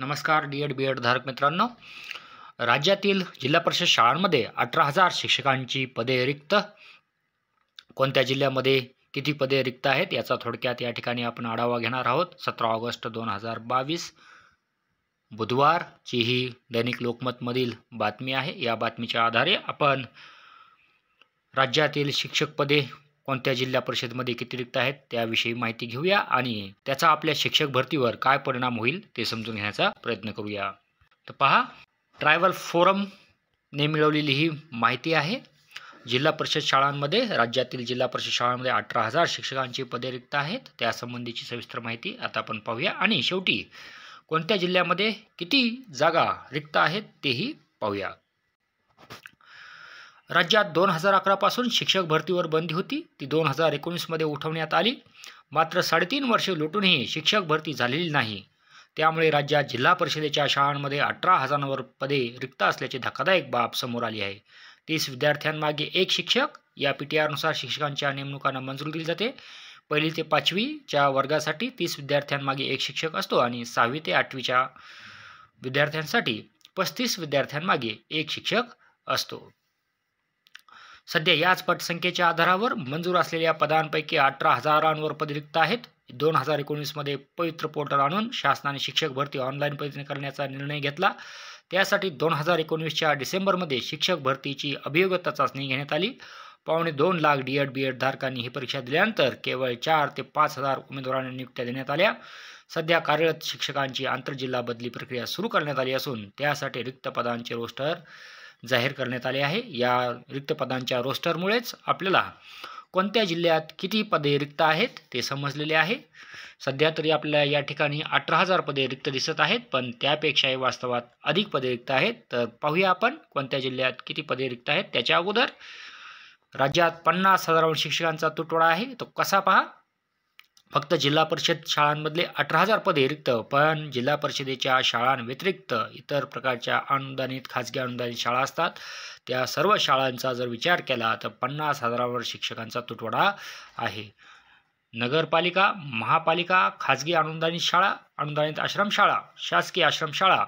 नमस्कार D Ed B add धारक मित्रांनो राज्यातील जिल्हा परिषद शाळांमध्ये अठरा हजार शिक्षकांची पदे रिक्त कोणत्या जिल्ह्यामध्ये किती पदे रिक्त आहेत याचा थोडक्यात या ठिकाणी आपण आढावा घेणार आहोत सतरा ऑगस्ट दोन हजार बावीस बुधवारची ही दैनिक लोकमतमधील बातमी आहे या बातमीच्या आधारे आपण राज्यातील शिक्षक पदे कोणत्या जिल्हा परिषदमध्ये किती रिक्त आहेत त्याविषयी माहिती घेऊया आणि त्याचा आपल्या शिक्षक भरतीवर काय परिणाम होईल ते समजून घेण्याचा प्रयत्न करूया तर पहा ट्रायबल फोरमने मिळवलेली ही माहिती आहे जिल्हा परिषद शाळांमध्ये राज्यातील जिल्हा परिषद शाळांमध्ये अठरा हजार शिक्षकांची पदे रिक्त आहेत त्यासंबंधीची सविस्तर माहिती आता आपण पाहूया आणि शेवटी कोणत्या जिल्ह्यामध्ये किती जागा रिक्त आहेत तेही पाहूया राज्यात दोन हजार अकरापासून शिक्षक भरतीवर बंदी होती ती दोन हजार एकोणीसमध्ये उठवण्यात आली मात्र साडेतीन वर्षे लोटूनही शिक्षक भरती झालेली नाही त्यामुळे राज्यात जिल्हा परिषदेच्या शाळांमध्ये अठरा हजारांवर पदे रिक्त असल्याची धक्कादायक बाब समोर आली आहे तीस विद्यार्थ्यांमागे एक शिक्षक या पी टी आरनुसार शिक्षकांच्या नेमणुकांना मंजुरी दिली जाते पहिली ते पाचवीच्या वर्गासाठी तीस विद्यार्थ्यांमागे एक शिक्षक असतो आणि सहावी ते आठवीच्या विद्यार्थ्यांसाठी पस्तीस विद्यार्थ्यांमागे एक शिक्षक असतो सध्या याच पटसंख्येच्या आधारावर मंजूर असलेल्या पदांपैकी अठरा हजारांवर पद रिक्त आहेत दोन हजार एकोणीसमध्ये पवित्र पोर्टल आणून शासनाने शिक्षक भरती ऑनलाईन पद्धतीने करण्याचा निर्णय घेतला त्यासाठी दोन हजार एकोणीसच्या डिसेंबरमध्ये शिक्षक भरतीची अभियोगता चाचणी घेण्यात आली पावणे दोन lakh D Ed B Ed धारकांनी ही परीक्षा दिल्यानंतर केवळ चार ते पाच हजार उमेदवारांना नियुक्त्या देण्यात आल्या सध्या कार्यरत शिक्षकांची आंतरजिल्हा बदली प्रक्रिया सुरू करण्यात आली असून त्यासाठी रिक्त पदांचे रोस्टर जाहीर करण्यात आले आहे या रिक्त पदांच्या रोस्टरमुळेच आपल्याला कोणत्या जिल्ह्यात किती पदे रिक्त आहेत ते समजलेले आहे सध्या तरी आपल्याला या ठिकाणी अठरा हजार पदे रिक्त दिसत आहेत पण त्यापेक्षाही वास्तवात अधिक पदे रिक्त आहेत तर पाहूया आपण कोणत्या जिल्ह्यात किती पदे रिक्त आहेत त्याच्या अगोदर राज्यात पन्नास हजारावर शिक्षकांचा तुटवडा आहे तो कसा पहा फक्त जिल्हा परिषद शाळांमधले अठरा हजार पदे रिक्त पण जिल्हा परिषदेच्या शाळांव्यतिरिक्त इतर प्रकारच्या अनुदानित खाजगी अनुदानित शाळा असतात त्या सर्व शाळांचा जर विचार केला तर पन्नास हजारावर शिक्षकांचा तुटवडा आहे नगरपालिका महापालिका खाजगी अनुदानित शाळा अनुदानित आश्रमशाळा शासकीय आश्रमशाळा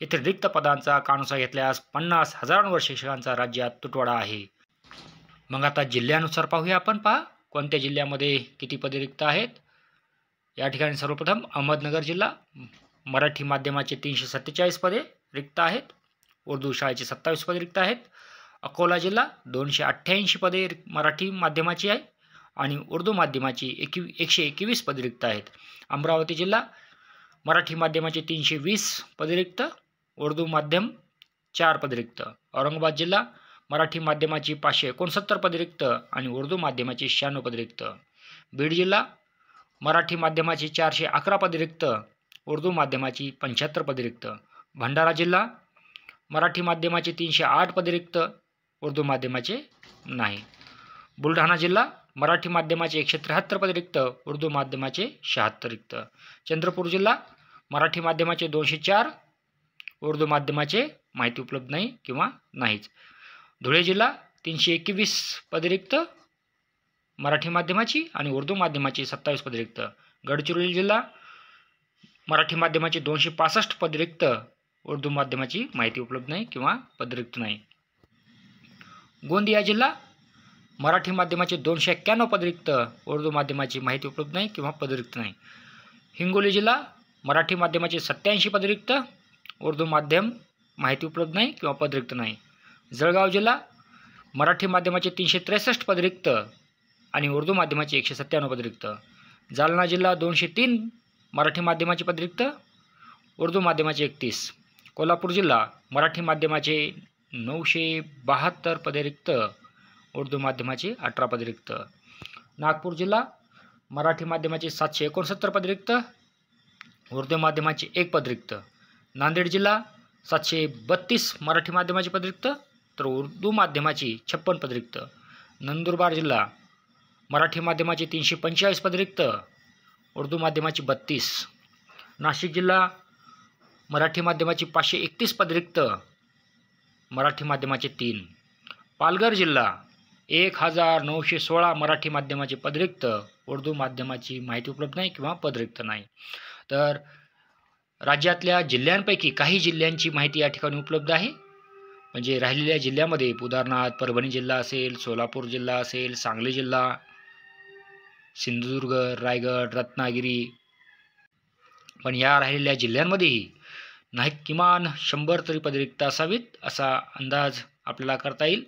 येथे रिक्त पदांचा कानुसा घेतल्यास पन्नास हजारांवर शिक्षकांचा राज्यात तुटवडा आहे मग आता जिल्ह्यानुसार पाहूया आपण पहा कोणत्या जिल्ह्यामध्ये किती पदे रिक्त आहेत या ठिकाणी सर्वप्रथम अहमदनगर जिल्हा मराठी माध्यमाचे तीनशे सत्तेचाळीस पदे रिक्त आहेत उर्दू शाळेचे सत्तावीस पदे रिक्त आहेत अकोला जिल्हा दोनशे अठ्ठ्याऐंशी पदे मराठी माध्यमाची आहे आणि उर्दू माध्यमाची एकवी एकशे एकवीस पदे रिक्त आहेत अमरावती जिल्हा मराठी माध्यमाचे तीनशे वीस पदे रिक्त उर्दू माध्यम चार पदे रिक्त औरंगाबाद जिल्हा मराठी माध्यमाची पाचशे एकोणसत्तर पदरिक्त आणि उर्दू माध्यमाची शहाण्णव पदरिक्त बीड जिल्हा मराठी माध्यमाची चारशे अकरा पदरिक्त उर्दू माध्यमाची पंच्याहत्तर पदरिक्त भंडारा जिल्हा मराठी माध्यमाची तीनशे आठ पदरिक्त उर्दू माध्यमाचे नाही बुलढाणा जिल्हा मराठी माध्यमाचे एकशे त्र्याहत्तर पदरिक्त उर्दू माध्यमाचे शहात्तर रिक्त चंद्रपूर जिल्हा मराठी माध्यमाचे दोनशे चार उर्दू माध्यमाचे माहिती उपलब्ध नाही किंवा नाहीच धुळे जिल्हा तीनशे एकवीस पदरिक्त मराठी माध्यमाची आणि उर्दू माध्यमाची सत्तावीस पदरिक्त गडचिरोली जिल्हा मराठी माध्यमाची दोनशे पासष्ट पदरिक्त उर्दू माध्यमाची माहिती उपलब्ध नाही किंवा पदरिक्त नाही गोंदिया जिल्हा मराठी माध्यमाचे दोनशे एक्क्याण्णव पदरिक्त उर्दू माध्यमाची माहिती उपलब्ध नाही किंवा पदरिक्त नाही हिंगोली जिल्हा मराठी माध्यमाचे सत्याऐंशी पदरिक्त उर्दू माध्यम माहिती उपलब्ध नाही किंवा पदरिक्त नाही जळगाव जिल्हा मराठी माध्यमाचे तीनशे त्रेसष्ट पद रिक्त आणि उर्दू माध्यमाचे एकशे सत्त्याण्णव पद रिक्त जालना जिल्हा दोनशे तीन मराठी माध्यमाचे पद रिक्त उर्दू माध्यमाचे एकतीस कोल्हापूर जिल्हा मराठी माध्यमाचे नऊशे बहात्तर पदरिक्त रिक्त उर्दू माध्यमाचे अठरा पदरिक्त रिक्त नागपूर जिल्हा मराठी माध्यमाचे सातशे एकोणसत्तर पदरिक्त रिक्त उर्दू माध्यमाचे एक पद रिक्त नांदेड जिल्हा सातशे बत्तीस मराठी माध्यमाचे पद रिक्त तर उर्दू माध्यमाची छप्पन पदरिक्त नंदुरबार जिल्हा मराठी माध्यमाची तीनशे पंचेचाळीस पदरिक्त उर्दू माध्यमाची बत्तीस नाशिक जिल्हा मराठी माध्यमाची पाचशे एकतीस पदरिक्त मराठी माध्यमाचे तीन पालघर जिल्हा एक हजार नऊशे सोळा मराठी माध्यमाचे पदरिक्त उर्दू माध्यमाची माहिती उपलब्ध नाही किंवा पदरिक्त नाही तर राज्यातल्या जिल्ह्यांपैकी काही जिल्ह्यांची माहिती या ठिकाणी उपलब्ध आहे म्हणजे राहिलेल्या जिल्ह्यामध्ये उदाहरणार्थ परभणी जिल्हा असेल सोलापूर जिल्हा असेल सांगली जिल्हा सिंधुदुर्ग रायगड रत्नागिरी पण या राहिलेल्या जिल्ह्यांमध्येही नाही किमान शंभर तरी पदरिक्त असावीत असा अंदाज आपल्याला करता येईल